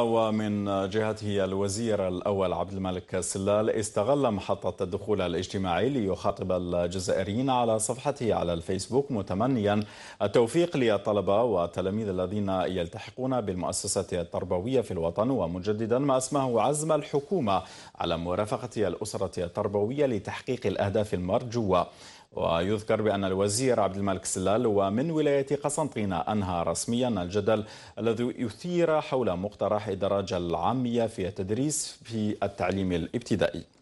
ومن جهته الوزير الأول عبد الملك سلال استغل محطة الدخول الاجتماعي ليخاطب الجزائريين على صفحته على الفيسبوك متمنيا التوفيق للطلبة والتلاميذ الذين يلتحقون بالمؤسسة التربوية في الوطن ومجددا ما اسمه عزم الحكومة على مرافقة الأسرة التربوية لتحقيق الأهداف المرجوة ويذكر بأن الوزير عبد الملك سلال ومن ولاية قسنطينة أنهى رسميا الجدل الذي يثير حول مقترح الدرجة العامية في التدريس في التعليم الابتدائي